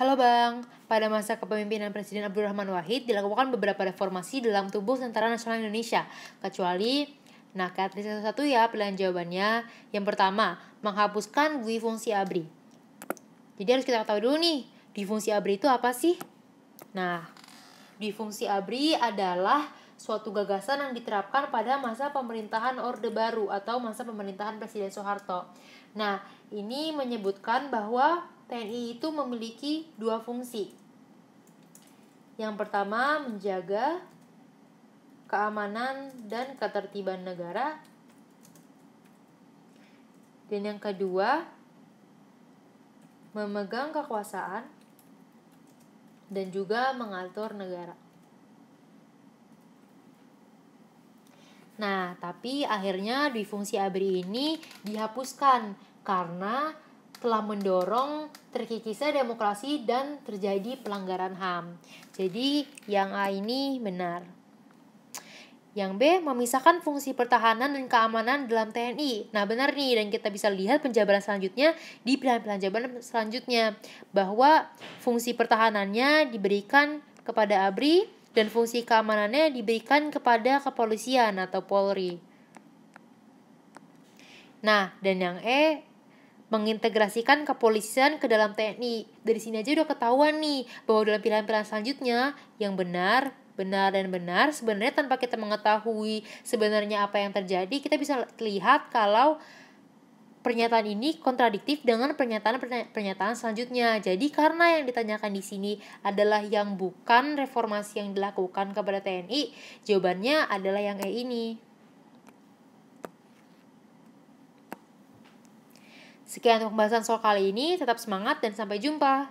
Halo Bang, pada masa kepemimpinan Presiden Abdurrahman Wahid dilakukan beberapa reformasi dalam tubuh Tentara Nasional Indonesia, kecuali nah Nakat satu ya pilihan jawabannya. Yang pertama, menghapuskan dui fungsi ABRI. Jadi harus kita ketahui dulu nih, dui fungsi ABRI itu apa sih? Nah, dui fungsi ABRI adalah suatu gagasan yang diterapkan pada masa pemerintahan Orde Baru atau masa pemerintahan Presiden Soeharto. Nah, ini menyebutkan bahwa TNI itu memiliki dua fungsi. Yang pertama, menjaga keamanan dan ketertiban negara. Dan yang kedua, memegang kekuasaan dan juga mengatur negara. Nah, tapi akhirnya di fungsi ABRI ini dihapuskan karena telah mendorong terkikisnya demokrasi dan terjadi pelanggaran HAM. Jadi yang A ini benar. Yang B, memisahkan fungsi pertahanan dan keamanan dalam TNI. Nah, benar nih, dan kita bisa lihat penjabaran selanjutnya di pilihan-pilihan selanjutnya. Bahwa fungsi pertahanannya diberikan kepada ABRI dan fungsi keamanannya diberikan kepada kepolisian atau Polri. Nah, dan yang E, mengintegrasikan kepolisian ke dalam TNI. Dari sini aja udah ketahuan nih bahwa dalam pilihan-pilihan selanjutnya yang benar, benar dan benar sebenarnya tanpa kita mengetahui sebenarnya apa yang terjadi, kita bisa lihat kalau pernyataan ini kontradiktif dengan pernyataan-pernyataan selanjutnya. Jadi karena yang ditanyakan di sini adalah yang bukan reformasi yang dilakukan kepada TNI, jawabannya adalah yang E ini. Sekian untuk pembahasan soal kali ini, tetap semangat dan sampai jumpa.